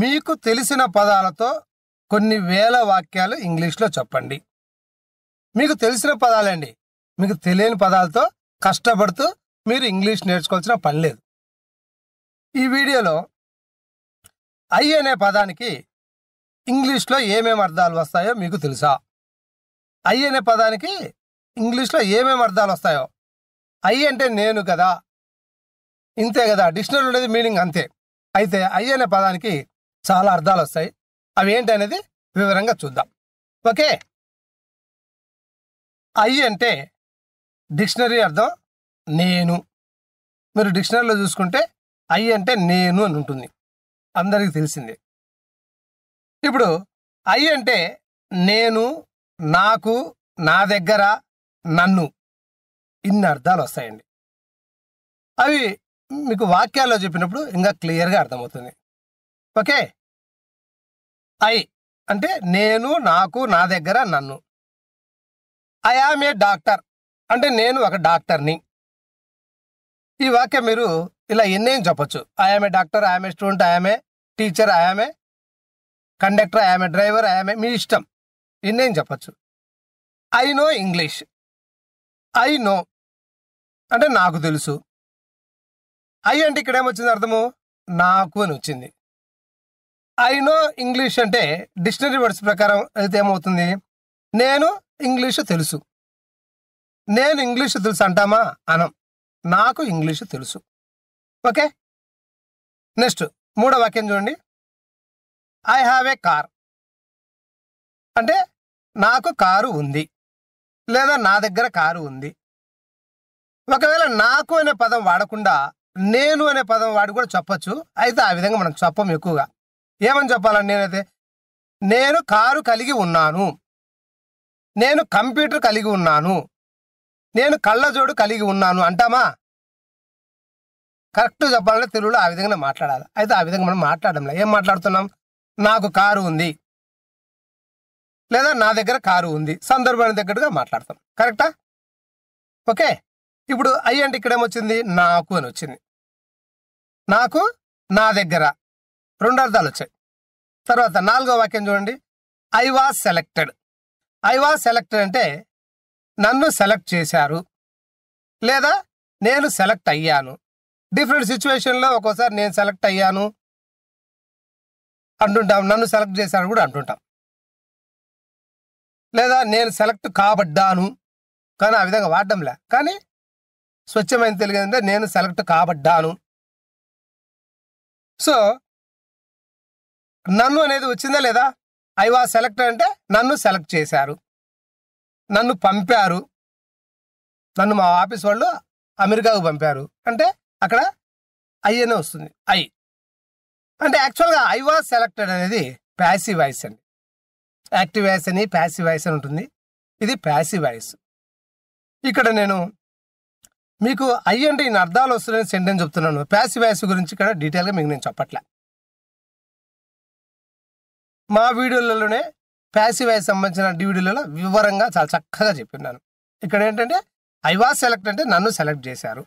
మీకు తెలిసిన పదాలతో కొన్ని వేల వాక్యాలు ఇంగ్లీష్లో చెప్పండి మీకు తెలిసిన పదాలండి మీకు తెలియని పదాలతో కష్టపడుతూ మీరు ఇంగ్లీష్ నేర్చుకోవాల్సిన పని లేదు ఈ వీడియోలో ఐ అనే పదానికి ఇంగ్లీష్లో ఏమేమి అర్థాలు వస్తాయో మీకు తెలుసా ఐ అనే పదానికి ఇంగ్లీష్లో ఏమేమి అర్థాలు వస్తాయో ఐ అంటే నేను కదా ఇంతే కదా డిక్షనరీ ఉండేది మీనింగ్ అంతే అయితే ఐ అనే పదానికి చాలా అర్థాలు వస్తాయి అవి ఏంటనేది వివరంగా చూద్దాం ఓకే ఐ అంటే డిక్షనరీ అర్థం నేను మీరు డిక్షనరీలో చూసుకుంటే ఐ అంటే నేను అని ఉంటుంది అందరికీ తెలిసింది ఇప్పుడు ఐ అంటే నేను నాకు నా దగ్గర నన్ను ఇన్ని అర్థాలు వస్తాయండి అవి మీకు వాక్యాల్లో చెప్పినప్పుడు ఇంకా క్లియర్గా అర్థమవుతుంది ఓకే ఐ అంటే నేను నాకు నా దగ్గర నన్ను ఐ ఆమ్ ఏ డాక్టర్ అంటే నేను ఒక డాక్టర్ని ఈ వాక్యం మీరు ఇలా ఎన్నేం చెప్పొచ్చు am a doctor am a student am a teacher am a conductor am a driver am a మీ ఇష్టం ఎన్నేం చెప్పచ్చు I know English I know అంటే నాకు తెలుసు ఐ అంటే ఇక్కడ ఏమొచ్చింది అర్థము నాకు అని వచ్చింది ఐ నో ఇంగ్లీష్ అంటే డిక్షనరీ వర్డ్స్ ప్రకారం అయితే ఏమవుతుంది నేను ఇంగ్లీషు తెలుసు నేను ఇంగ్లీషు తెలుసు అంటామా అనం నాకు ఇంగ్లీషు తెలుసు ఓకే నెక్స్ట్ మూడో వాక్యం చూడండి ఐ హ్యావ్ ఏ కార్ అంటే నాకు కారు ఉంది లేదా నా దగ్గర కారు ఉంది ఒకవేళ నాకు అనే పదం వాడకుండా నేను అనే పదం వాడి కూడా చెప్పచ్చు అయితే ఆ విధంగా మనం చెప్పం ఎక్కువగా ఏమని చెప్పాలండి నేనైతే నేను కారు కలిగి ఉన్నాను నేను కంప్యూటర్ కలిగి ఉన్నాను నేను కళ్ళజోడు కలిగి ఉన్నాను అంటామా కరెక్ట్ చెప్పాలంటే తెలుగులో ఆ విధంగా మాట్లాడాలి అయితే ఆ విధంగా మనం మాట్లాడడంలా ఏం మాట్లాడుతున్నాం నాకు కారు ఉంది లేదా నా దగ్గర కారు ఉంది సందర్భాన్ని తగ్గట్టుగా మాట్లాడతాం కరెక్టా ఓకే ఇప్పుడు అయ్యండి ఇక్కడ ఏమొచ్చింది నాకు అని వచ్చింది నాకు నా దగ్గర రెండు అర్థాలు వచ్చాయి తర్వాత నాలుగో వాక్యం చూడండి I was selected I was selected అంటే నన్ను సెలెక్ట్ చేశారు లేదా నేను సెలెక్ట్ అయ్యాను డిఫరెంట్ సిచ్యువేషన్లో ఒక్కోసారి నేను సెలెక్ట్ అయ్యాను అంటుంటాం నన్ను సెలెక్ట్ చేశారు కూడా అంటుంటాం లేదా నేను సెలెక్ట్ కాబడ్డాను కానీ ఆ విధంగా వాడడంలే కానీ స్వచ్ఛమైన తెలియదు నేను సెలెక్ట్ కాబడ్డాను సో నన్ను అనేది వచ్చిందా లేదా ఐ వాజ్ సెలెక్ట్ అంటే నన్ను సెలెక్ట్ చేశారు నన్ను పంపారు నన్ను మా ఆఫీస్ వాళ్ళు అమెరికాకు పంపారు అంటే అక్కడ ఐ అనే వస్తుంది ఐ అంటే యాక్చువల్గా ఐ వాజ్ సెలెక్టెడ్ అనేది ప్యాసివ్ వాయిస్ అండి యాక్టివ్ వాయిస్ అని ప్యాసివ్ వాయిస్ అని ఉంటుంది ఇది ప్యాసివ్ వాయిస్ ఇక్కడ నేను మీకు ఐ అంటే ఈ అర్థాలు వస్తున్నాయని సెంటెన్స్ చెప్తున్నాను ప్యాసివ్ వాయిస్ గురించి ఇక్కడ డీటెయిల్గా మీకు నేను చెప్పట్లే మా వీడియోలలోనే ప్యాసివ్ ఐ సంబంధించిన డివిడీలలో వివరంగా చాలా చక్కగా చెప్పినాను ఇక్కడ ఏంటంటే ఐ వాజ్ సెలెక్ట్ అంటే నన్ను సెలెక్ట్ చేశారు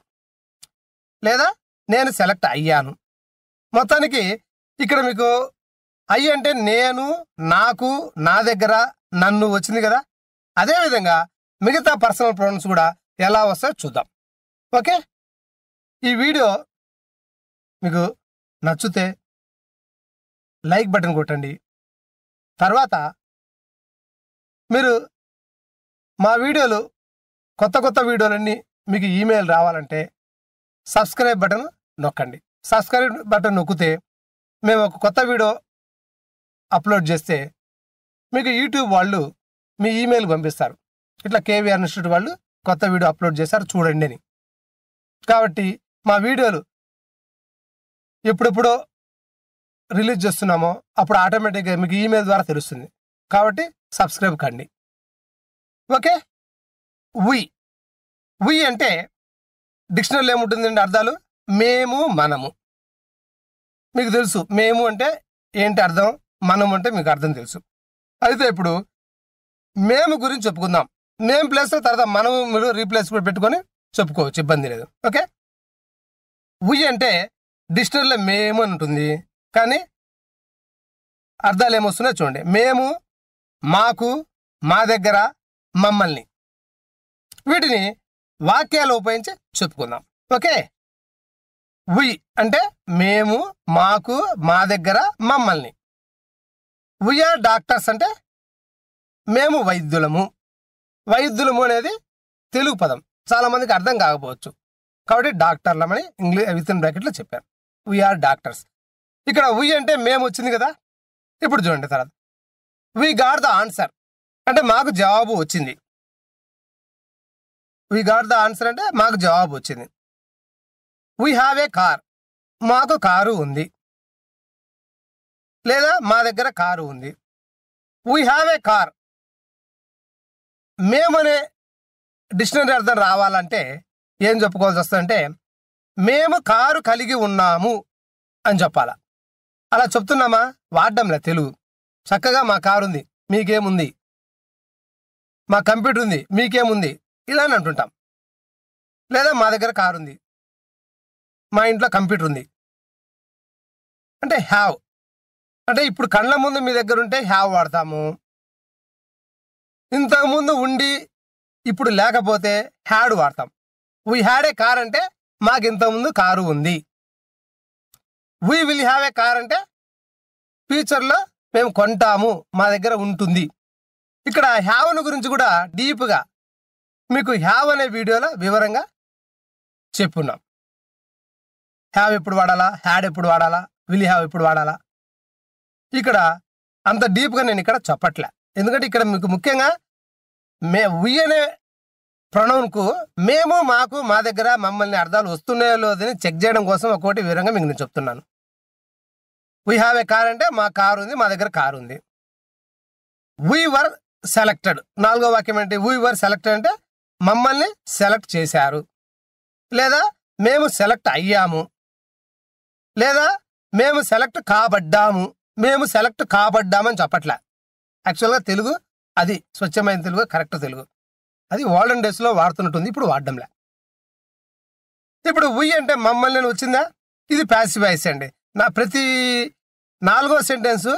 లేదా నేను సెలెక్ట్ అయ్యాను మొత్తానికి ఇక్కడ మీకు ఐ అంటే నేను నాకు నా దగ్గర నన్ను వచ్చింది కదా అదేవిధంగా మిగతా పర్సనల్ ప్రాబ్లమ్స్ కూడా ఎలా వస్తాయో చూద్దాం ఓకే ఈ వీడియో మీకు నచ్చితే లైక్ బటన్ కొట్టండి తర్వాత మీరు మా వీడియోలు కొత్త కొత్త వీడియోలన్నీ మీకు ఈమెయిల్ రావాలంటే సబ్స్క్రైబ్ బటన్ నొక్కండి సబ్స్క్రైబ్ బటన్ నొక్కితే మేము ఒక కొత్త వీడియో అప్లోడ్ చేస్తే మీకు యూట్యూబ్ వాళ్ళు మీ ఈమెయిల్ పంపిస్తారు ఇట్లా కేవీఆర్ ఇన్స్టిట్యూట్ వాళ్ళు కొత్త వీడియో అప్లోడ్ చేశారు చూడండి అని కాబట్టి మా వీడియోలు ఎప్పుడెప్పుడో రిలీజ్ చేస్తున్నామో అప్పుడు ఆటోమేటిక్గా మీకు ఈమెయిల్ ద్వారా తెలుస్తుంది కాబట్టి సబ్స్క్రైబ్ కండి ఓకే వి వి అంటే డిక్షనరీలో ఏముంటుందండి అర్థాలు మేము మనము మీకు తెలుసు మేము అంటే ఏంటి అర్థం మనం అంటే మీకు అర్థం తెలుసు అయితే ఇప్పుడు మేము గురించి చెప్పుకుందాం మేము ప్లేస్ తర్వాత మనం మీరు రీప్లేస్ కూడా పెట్టుకొని చెప్పుకోవచ్చు ఇబ్బంది లేదు ఓకే వి అంటే డిక్షనరీలో మేము అని ఉంటుంది కానీ అర్థాలు ఏమొస్తున్నాయో చూడండి మేము మాకు మా దగ్గర మమ్మల్ని వీటిని వాక్యాలు ఉపయోగించి చెప్పుకుందాం ఓకే వి అంటే మేము మాకు మా దగ్గర మమ్మల్ని వీఆర్ డాక్టర్స్ అంటే మేము వైద్యులము వైద్యులము అనేది తెలుగు పదం చాలామందికి అర్థం కాకపోవచ్చు కాబట్టి డాక్టర్లమని ఇంగ్లీష్ విత్ ఇన్ బ్రాకెట్లో చెప్పారు వీఆర్ డాక్టర్స్ ఇక్కడ వి అంటే మేము వచ్చింది కదా ఇప్పుడు చూడండి తర్వాత వి గాట్ ద ఆన్సర్ అంటే మాకు జవాబు వచ్చింది వి గాట్ ద ఆన్సర్ అంటే మాకు జవాబు వచ్చింది వీ హ్యావ్ ఏ కార్ మాకు కారు ఉంది లేదా మా దగ్గర కారు ఉంది వీ హ్యావ్ ఏ కార్ మేమనే డిక్షనరీ అర్థం రావాలంటే ఏం చెప్పుకోవాల్సి వస్తుందంటే మేము కారు కలిగి ఉన్నాము అని చెప్పాలా అలా చెప్తున్నామా వాడడంలే తెలుగు చక్కగా మా కారు ఉంది మీకేముంది మా కంప్యూటర్ ఉంది మీకేముంది ఇలా అని అంటుంటాం లేదా మా దగ్గర కారు ఉంది మా ఇంట్లో కంప్యూటర్ ఉంది అంటే హ్యావ్ అంటే ఇప్పుడు కళ్ళ ముందు మీ దగ్గర ఉంటే హ్యావ్ వాడతాము ఇంతకుముందు ఉండి ఇప్పుడు లేకపోతే హ్యాడ్ వాడతాం వీ హ్యాడే కార్ అంటే మాకు ఇంతకుముందు కారు ఉంది we will have a car అంటే ఫ్యూచర్లో మేము కొంటాము మా దగ్గర ఉంటుంది ఇక్కడ హ్యావ్ను గురించి కూడా డీప్గా మీకు హ్యావ్ అనే వీడియోలో వివరంగా చెప్పున్నాం హ్యావ్ ఎప్పుడు వాడాలా హ్యాడ్ ఎప్పుడు వాడాలా విల్ హ్యావ్ ఎప్పుడు వాడాలా ఇక్కడ అంత డీప్గా నేను ఇక్కడ చెప్పట్లే ఎందుకంటే ఇక్కడ మీకు ముఖ్యంగా మే వి అనే ప్రణవ్కు మేము మాకు మా దగ్గర మమ్మల్ని అర్థాలు వస్తున్నాయో లేదని చెక్ చేయడం కోసం ఒకటి వివరంగా మీకు నేను చెప్తున్నాను వీ హ్యావ్ ఏ కార్ అంటే మా కారు ఉంది మా దగ్గర కారు ఉంది వీ వర్ సెలెక్టెడ్ నాలుగో వాక్యం ఏంటి వీ వర్ సెలెక్టెడ్ అంటే మమ్మల్ని సెలెక్ట్ చేశారు లేదా మేము సెలెక్ట్ అయ్యాము లేదా మేము సెలెక్ట్ కాబడ్డాము మేము సెలెక్ట్ కాబడ్డామని చెప్పట్లే యాక్చువల్గా తెలుగు అది స్వచ్ఛమైన తెలుగు కరెక్ట్ తెలుగు అది ఓల్డెన్ డేస్లో వాడుతున్నట్టుంది ఇప్పుడు వాడడంలే ఇప్పుడు ఉయ్యి అంటే మమ్మల్ని వచ్చిందా ఇది ప్యాసివ్ వాయిస్ అండి నా ప్రతి నాలుగో సెంటెన్స్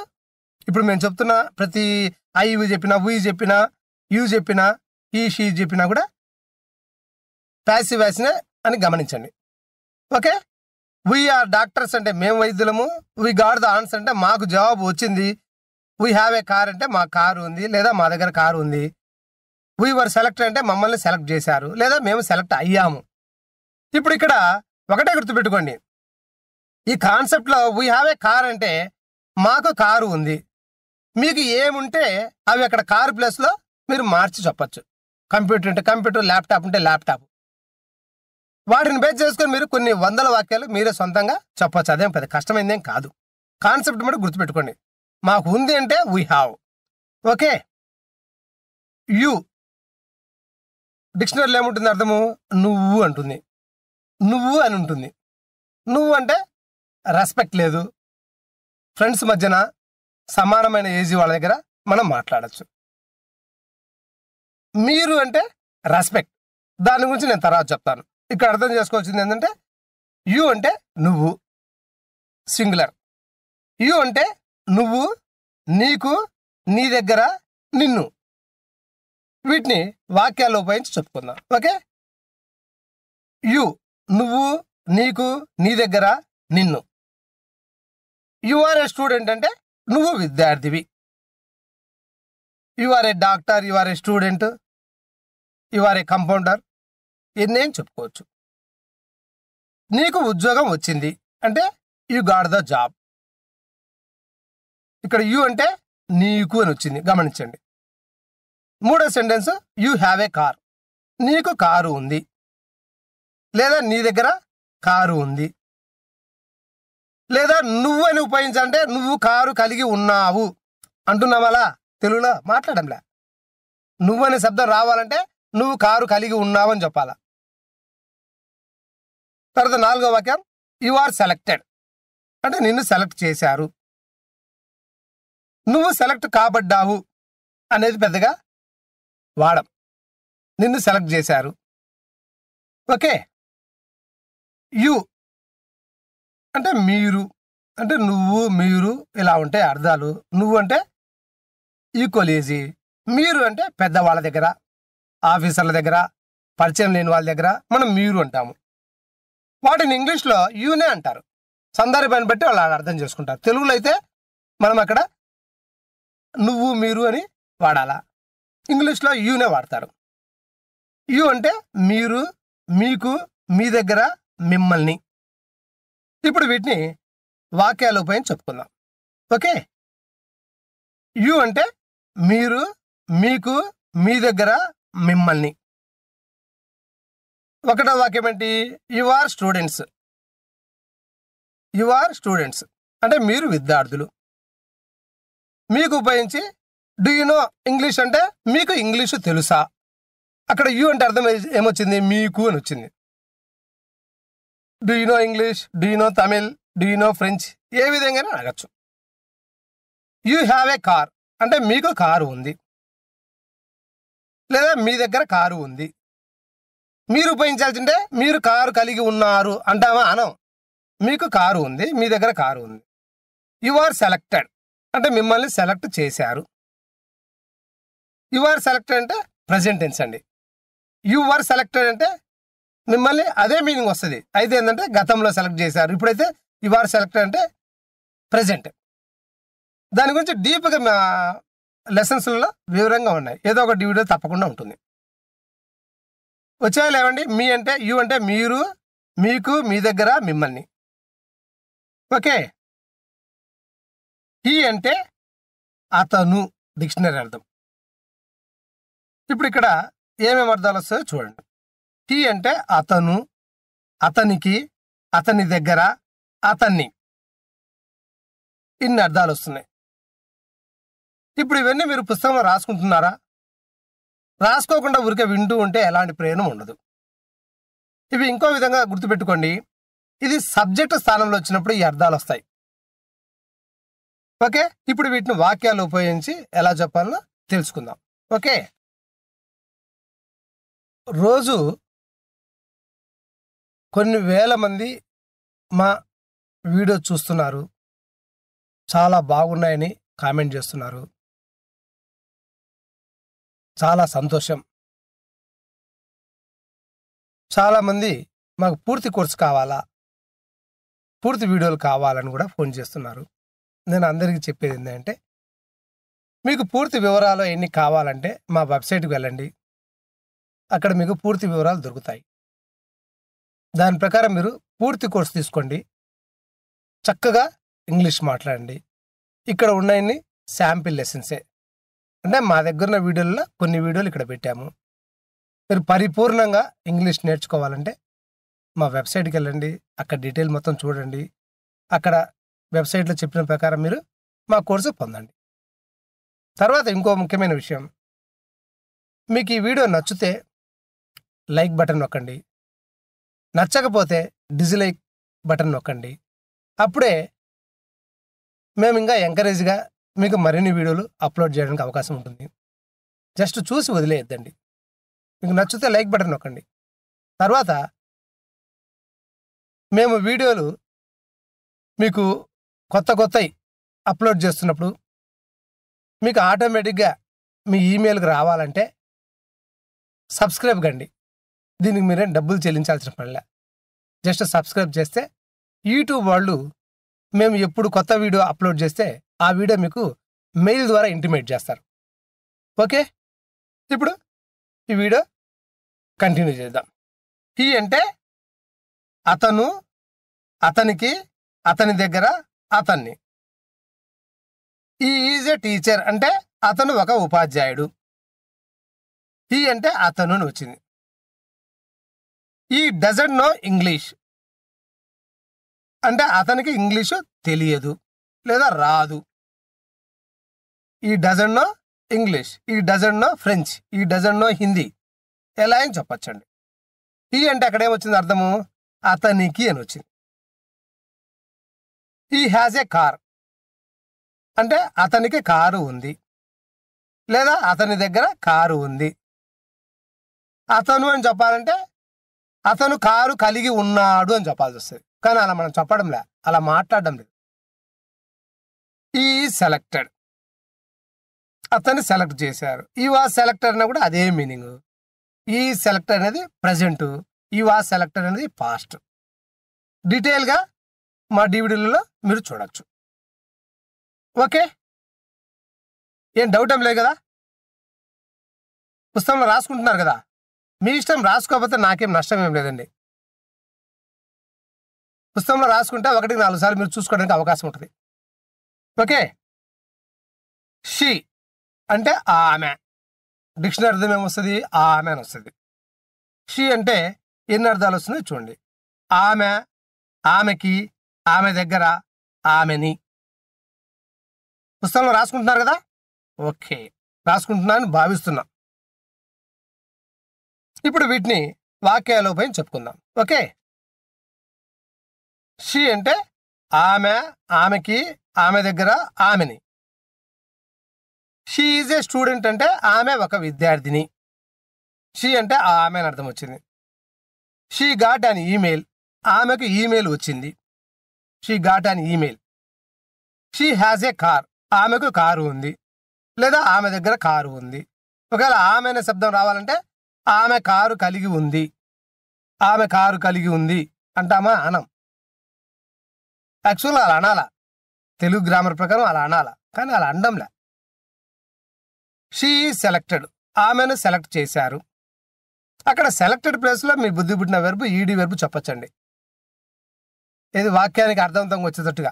ఇప్పుడు మేము చెప్తున్న ప్రతి ఐ యు చెప్పినా ఉయ్ చెప్పినా యూ చెప్పినా ఈ షీ చెప్పినా కూడా ప్యాసివ్ వాయిస్నే అని గమనించండి ఓకే వీ ఆర్ డాక్టర్స్ అంటే మేము వైద్యులము వీ గాడ్ ద ఆన్సర్ అంటే మాకు జవాబు వచ్చింది వీ హ్యావ్ ఏ కార్ అంటే మా కారు ఉంది లేదా మా దగ్గర కారు ఉంది వర్ సెలెక్ట్ అంటే మమ్మల్ని సెలెక్ట్ చేశారు లేదా మేము సెలెక్ట్ అయ్యాము ఇప్పుడు ఇక్కడ ఒకటే గుర్తుపెట్టుకోండి ఈ కాన్సెప్ట్లో వీ హ్యావ్ ఏ కార్ అంటే మాకు కారు ఉంది మీకు ఏముంటే అవి అక్కడ కారు ప్లేస్లో మీరు మార్చి చెప్పచ్చు కంప్యూటర్ అంటే కంప్యూటర్ ల్యాప్టాప్ ఉంటే ల్యాప్టాప్ వాటిని బేస్ చేసుకొని మీరు కొన్ని వందల వాక్యాలు మీరే సొంతంగా చెప్పొచ్చు అదేం పెద్ద కష్టమైందేం కాదు కాన్సెప్ట్ మీద గుర్తుపెట్టుకోండి మాకు ఉంది అంటే వీ హ్యావ్ ఓకే యూ డిక్షనరీలో ఏముంటుంది అర్థము నువ్వు అంటుంది నువ్వు అని ఉంటుంది నువ్వు అంటే రెస్పెక్ట్ లేదు ఫ్రెండ్స్ మధ్యన సమానమైన ఏజీ వాళ్ళ దగ్గర మనం మాట్లాడచ్చు మీరు అంటే రెస్పెక్ట్ దాని గురించి నేను తర్వాత చెప్తాను ఇక్కడ అర్థం చేసుకోవాల్సింది ఏంటంటే యు అంటే నువ్వు సింగులర్ యు అంటే నువ్వు నీకు నీ దగ్గర నిన్ను వీటిని వాక్యాలు ఉపయోగించి చెప్పుకుందాం ఓకే యు నువ్వు నీకు నీ దగ్గర నిన్ను యు ఆర్ ఏ స్టూడెంట్ అంటే నువ్వు విద్యార్థివి you are a doctor you are a student you are a compounder ఎన్నేం చెప్పుకోవచ్చు నీకు ఉద్యోగం వచ్చింది అంటే యు గాడ్ ద జాబ్ ఇక్కడ యు అంటే నీకు అని వచ్చింది గమనించండి మూడో sentence you have a car నీకు కారు ఉంది లేదా నీ దగ్గర కారు ఉంది లేదా నువ్వు అని ఉపయోగించాలంటే నువ్వు కారు కలిగి ఉన్నావు అంటున్నావాలా తెలుగులో మాట్లాడంలే నువ్వు అనే శబ్దం రావాలంటే నువ్వు కారు కలిగి ఉన్నావు అని చెప్పాలా తర్వాత నాలుగో వాక్యం యు ఆర్ సెలెక్టెడ్ అంటే నిన్ను సెలెక్ట్ చేశారు నువ్వు సెలెక్ట్ కాబడ్డావు అనేది పెద్దగా వాడం నిన్ను సెలెక్ట్ చేశారు ఓకే యు అంటే మీరు అంటే నువ్వు మీరు ఇలా ఉంటాయి అర్థాలు నువ్వు అంటే ఈక్వలేజీ మీరు అంటే పెద్దవాళ్ళ దగ్గర ఆఫీసర్ల దగ్గర పరిచయం లేని వాళ్ళ దగ్గర మనం మీరు అంటాము వాటిని ఇంగ్లీష్లో యూనే అంటారు సందర్భాన్ని బట్టి వాళ్ళు అర్థం చేసుకుంటారు తెలుగులో అయితే మనం అక్కడ నువ్వు మీరు అని వాడాలా ఇంగ్లీష్లో యూనే వాడతారు యూ అంటే మీరు మీకు మీ దగ్గర మిమ్మల్ని ఇప్పుడు వీటిని వాక్యాల ఉపయోగం చెప్పుకుందాం ఓకే యు అంటే మీరు మీకు మీ దగ్గర మిమ్మల్ని ఒకటో వాక్యం ఏంటి you are students you are students అంటే మీరు విద్యార్థులు మీకు ఉపయోగించి డూ యు నో ఇంగ్లీష్ అంటే మీకు ఇంగ్లీషు తెలుసా అక్కడ యూ అంటే అర్థం ఏమొచ్చింది మీకు అని వచ్చింది do you know English do you know Tamil do you know French ఏ విధంగా అడగచ్చు యూ హ్యావ్ ఏ కార్ అంటే మీకు కారు ఉంది లేదా మీ దగ్గర కారు ఉంది మీరు ఉంటే మీరు కారు కలిగి ఉన్నారు అంటామా అనం మీకు కారు ఉంది మీ దగ్గర కారు ఉంది యు ఆర్ సెలెక్టెడ్ అంటే మిమ్మల్ని సెలెక్ట్ చేశారు యు ఆర్ సెలెక్టెడ్ అంటే ప్రజెంట్ టెన్స్ అండి యు ఆర్ సెలెక్టెడ్ అంటే మిమ్మల్ని అదే మీనింగ్ వస్తుంది అయితే ఏంటంటే గతంలో సెలెక్ట్ చేశారు ఇప్పుడైతే యు ఆర్ సెలెక్టెడ్ అంటే ప్రజెంట్ దాని గురించి డీప్గా మా లెసన్స్లో వివరంగా ఉన్నాయి ఏదో ఒక వీడియో తప్పకుండా ఉంటుంది వచ్చేవాళ్ళు ఏమండి మీ అంటే యు అంటే మీరు మీకు మీ దగ్గర మిమ్మల్ని ఓకే ఈ అంటే అతను డిక్షనరీ అర్థం ఇప్పుడు ఇక్కడ ఏమేమి అర్థాలు వస్తాయో చూడండి టీ అంటే అతను అతనికి అతని దగ్గర అతన్ని ఇన్ని అర్థాలు వస్తున్నాయి ఇప్పుడు ఇవన్నీ మీరు పుస్తకంలో రాసుకుంటున్నారా రాసుకోకుండా ఊరికే వింటూ ఉంటే ఎలాంటి ప్రయోజనం ఉండదు ఇవి ఇంకో విధంగా గుర్తుపెట్టుకోండి ఇది సబ్జెక్టు స్థానంలో వచ్చినప్పుడు ఈ అర్థాలు వస్తాయి ఓకే ఇప్పుడు వీటిని వాక్యాలు ఉపయోగించి ఎలా చెప్పాలో తెలుసుకుందాం ఓకే రోజు కొన్ని వేల మంది మా వీడియో చూస్తున్నారు చాలా బాగున్నాయని కామెంట్ చేస్తున్నారు చాలా సంతోషం చాలామంది మాకు పూర్తి కోర్సు కావాలా పూర్తి వీడియోలు కావాలని కూడా ఫోన్ చేస్తున్నారు నేను అందరికీ చెప్పేది ఏంటంటే మీకు పూర్తి వివరాలు ఎన్ని కావాలంటే మా వెబ్సైట్కి వెళ్ళండి అక్కడ మీకు పూర్తి వివరాలు దొరుకుతాయి దాని ప్రకారం మీరు పూర్తి కోర్సు తీసుకోండి చక్కగా ఇంగ్లీష్ మాట్లాడండి ఇక్కడ ఉన్నాయన్ని శాంపిల్ లెసన్సే అంటే మా దగ్గర ఉన్న వీడియోల్లో కొన్ని వీడియోలు ఇక్కడ పెట్టాము మీరు పరిపూర్ణంగా ఇంగ్లీష్ నేర్చుకోవాలంటే మా వెబ్సైట్కి వెళ్ళండి అక్కడ డీటెయిల్ మొత్తం చూడండి అక్కడ వెబ్సైట్లో చెప్పిన ప్రకారం మీరు మా కోర్సు పొందండి తర్వాత ఇంకో ముఖ్యమైన విషయం మీకు ఈ వీడియో నచ్చితే లైక్ బటన్ నొక్కండి నచ్చకపోతే డిజ్లైక్ బటన్ నొక్కండి అప్పుడే మేము ఇంకా ఎంకరేజ్గా మీకు మరిన్ని వీడియోలు అప్లోడ్ చేయడానికి అవకాశం ఉంటుంది జస్ట్ చూసి వదిలేయద్దండి మీకు నచ్చితే లైక్ బటన్ నొక్కండి తర్వాత మేము వీడియోలు మీకు కొత్త కొత్తవి అప్లోడ్ చేస్తున్నప్పుడు మీకు ఆటోమేటిక్గా మీ ఈమెయిల్కి రావాలంటే సబ్స్క్రైబ్ కండి దీనికి మీరేం డబ్బులు చెల్లించాల్సిన పనిలే జస్ట్ సబ్స్క్రైబ్ చేస్తే యూట్యూబ్ వాళ్ళు మేము ఎప్పుడు కొత్త వీడియో అప్లోడ్ చేస్తే ఆ వీడియో మీకు మెయిల్ ద్వారా ఇంటిమేట్ చేస్తారు ఓకే ఇప్పుడు ఈ వీడియో కంటిన్యూ చేద్దాం ఈ అంటే అతను అతనికి అతని దగ్గర అతన్ని ఈ ఈజ్ ఏ టీచర్ అంటే అతను ఒక ఉపాధ్యాయుడు ఈ అంటే అతను అని వచ్చింది ఈ డజంట్ నో ఇంగ్లీష్ అంటే అతనికి ఇంగ్లీషు తెలియదు లేదా రాదు he doesn't know English he doesn't know French he doesn't know Hindi ఎలా అని చెప్పచ్చండి ఈ అంటే అక్కడ ఏమొచ్చింది అర్థము అతనికి అని వచ్చింది ఈ హ్యాజ్ ఏ కార్ అంటే అతనికి కారు ఉంది లేదా అతని దగ్గర కారు ఉంది అతను అని చెప్పాలంటే అతను కారు కలిగి ఉన్నాడు అని చెప్పాల్సి వస్తుంది కానీ అలా మనం చెప్పడం లే అలా మాట్లాడడం లేదు ఈ సెలెక్టెడ్ అతన్ని సెలెక్ట్ చేశారు ఈ వాజ్ సెలెక్టర్ అన్న కూడా అదే మీనింగ్ ఈ సెలెక్టర్ అనేది ప్రజెంట్ ఈ వా సెలెక్టర్ అనేది పాస్ట్ డీటెయిల్గా మా డివిడీలలో మీరు చూడొచ్చు ఓకే ఏం డౌట్ ఏం లేదు కదా పుస్తకంలో రాసుకుంటున్నారు కదా మీ ఇష్టం రాసుకోకపోతే నాకేం నష్టం ఏం లేదండి పుస్తకంలో రాసుకుంటే ఒకటికి నాలుగు సార్లు మీరు చూసుకోవడానికి అవకాశం ఉంటుంది ఓకే షీ అంటే ఆమె డిక్షనరీ అర్థం ఏమొస్తుంది ఆమె అని వస్తుంది షీ అంటే ఎన్ని అర్థాలు వస్తున్నాయి చూడండి ఆమె ఆమెకి ఆమె దగ్గర ఆమెని పుస్తకంలో రాసుకుంటున్నారు కదా ఓకే అని భావిస్తున్నా ఇప్పుడు వీటిని వాక్యాలోపయం చెప్పుకుందాం ఓకే షీ అంటే ఆమె ఆమెకి ఆమె దగ్గర ఆమెని షీ ఈజ్ ఏ స్టూడెంట్ అంటే ఆమె ఒక విద్యార్థిని షీ అంటే ఆమె అని అర్థం వచ్చింది షీ ఘాట్ అన్ ఈమెయిల్ ఆమెకు ఈమెయిల్ వచ్చింది she got an email she has a car ఆమెకు కారు ఉంది లేదా ఆమె దగ్గర కారు ఉంది ఒకవేళ ఆమె అనే శబ్దం రావాలంటే ఆమె కారు కలిగి ఉంది ఆమె కారు కలిగి ఉంది అంటామా అనం యాక్చువల్గా అలా అనాలా తెలుగు గ్రామర్ ప్రకారం అలా అనాలా కానీ అలా అండంలే షీ సెలెక్టెడ్ ఆమెను సెలెక్ట్ చేశారు అక్కడ సెలెక్టెడ్ ప్లేస్లో మీ బుద్ధి పుట్టిన వెర్బు ఈడీ వెర్బు చెప్పచ్చండి ఇది వాక్యానికి అర్థవంతంగా వచ్చేటట్టుగా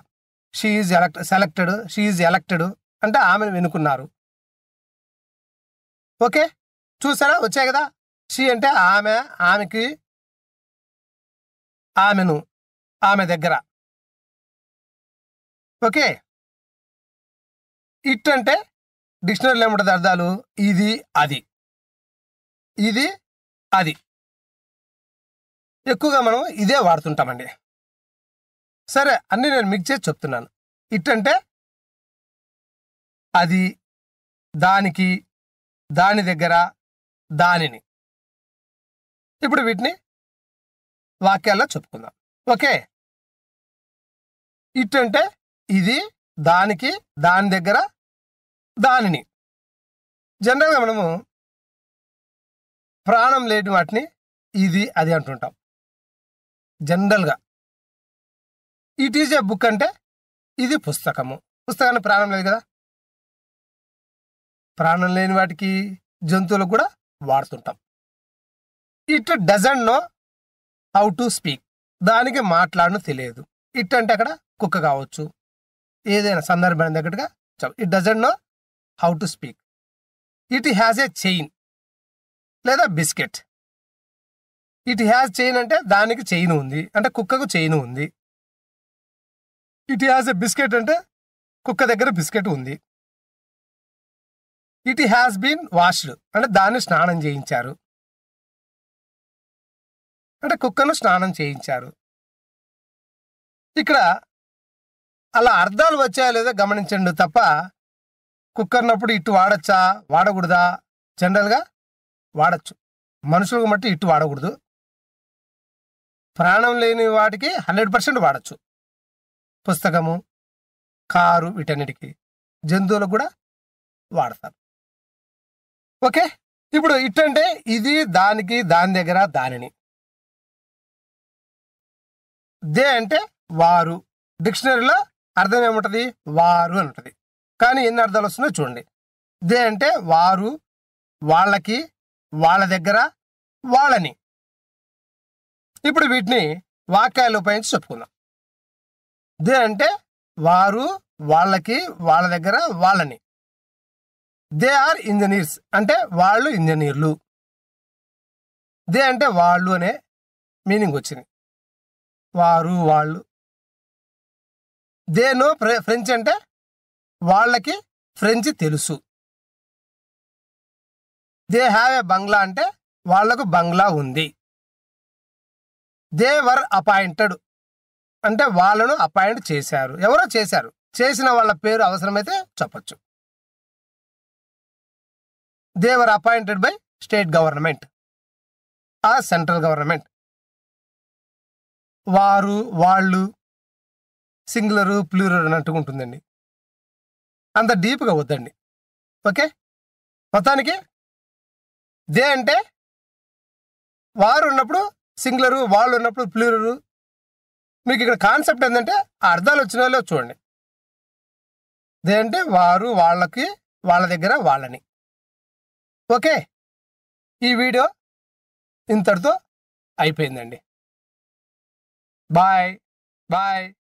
she is elect selected she is elected అంటే ఆమెను వెనుకున్నారు ఓకే చూసారా వచ్చాయి కదా షీ అంటే ఆమె ఆమెకి ఆమెను ఆమె దగ్గర ఓకే ఇట్ అంటే డిక్షనరీలో ఏముంటుంది అర్థాలు ఇది అది ఇది అది ఎక్కువగా మనం ఇదే వాడుతుంటామండి సరే అన్నీ నేను మిక్స్ చేసి చెప్తున్నాను ఇట్ అంటే అది దానికి దాని దగ్గర దానిని ఇప్పుడు వీటిని వాక్యాల్లో చెప్పుకుందాం ఓకే ఇట్ అంటే ఇది దానికి దాని దగ్గర దానిని జనరల్గా మనము ప్రాణం లేని వాటిని ఇది అది అంటుంటాం జనరల్గా ఇట్ ఈజ్ ఏ బుక్ అంటే ఇది పుస్తకము పుస్తకాన్ని ప్రాణం లేదు కదా ప్రాణం లేని వాటికి జంతువులకు కూడా వాడుతుంటాం it doesn't know how to speak దానికి మాట్లాడను తెలియదు ఇట్ అంటే అక్కడ కుక్క కావచ్చు ఏదైనా సందర్భాన్ని దగ్గరగా it doesn't know how to speak it has a chain లేదా బిస్కెట్ ఇట్ హ్యాస్ చైన్ అంటే దానికి చైన్ ఉంది అంటే కుక్కకు చైన్ ఉంది ఇట్ హ్యాస్ ఏ బిస్కెట్ అంటే కుక్క దగ్గర బిస్కెట్ ఉంది ఇట్ హ్యాస్ బీన్ వాష్డ్ అంటే దాన్ని స్నానం చేయించారు అంటే కుక్కను స్నానం చేయించారు ఇక్కడ అలా అర్థాలు వచ్చాయో లేదో గమనించండి తప్ప కుక్కర్నప్పుడు ఇటు వాడచ్చా వాడకూడదా జనరల్గా వాడచ్చు మనుషులకు మట్టి ఇటు వాడకూడదు ప్రాణం లేని వాటికి హండ్రెడ్ పర్సెంట్ వాడచ్చు పుస్తకము కారు వీటన్నిటికి జంతువులకు కూడా వాడతారు ఓకే ఇప్పుడు ఇట్టంటే ఇది దానికి దాని దగ్గర దానిని దే అంటే వారు డిక్షనరీలో అర్థం ఏముంటుంది వారు అని ఉంటుంది కానీ ఎన్ని అర్థాలు వస్తున్నాయో చూడండి దే అంటే వారు వాళ్ళకి వాళ్ళ దగ్గర వాళ్ళని ఇప్పుడు వీటిని వాక్యాలు ఉపయోగించి చెప్పుకుందాం దే అంటే వారు వాళ్ళకి వాళ్ళ దగ్గర వాళ్ళని దే ఆర్ ఇంజనీర్స్ అంటే వాళ్ళు ఇంజనీర్లు దే అంటే వాళ్ళు అనే మీనింగ్ వచ్చింది వారు వాళ్ళు దేను ఫ్రెంచ్ అంటే వాళ్ళకి ఫ్రెంచ్ తెలుసు దే హ్యావ్ ఏ బంగ్లా అంటే వాళ్లకు బంగ్లా ఉంది దే వర్ అపాయింటెడ్ అంటే వాళ్ళను అపాయింట్ చేశారు ఎవరో చేశారు చేసిన వాళ్ళ పేరు అవసరమైతే చెప్పచ్చు they were appointed by state government ఆ సెంట్రల్ గవర్నమెంట్ వారు వాళ్ళు సింగులరు ప్లూరర్ అన్నట్టుగా ఉంటుందండి అంత డీప్గా వద్దండి ఓకే మొత్తానికి దే అంటే వారు ఉన్నప్పుడు సింగులరు వాళ్ళు ఉన్నప్పుడు ప్లూరరు మీకు ఇక్కడ కాన్సెప్ట్ ఏంటంటే అర్థాలు వచ్చిన వాళ్ళు చూడండి దే అంటే వారు వాళ్ళకి వాళ్ళ దగ్గర వాళ్ళని ఓకే ఈ వీడియో ఇంతటితో అయిపోయిందండి Bye. Bye.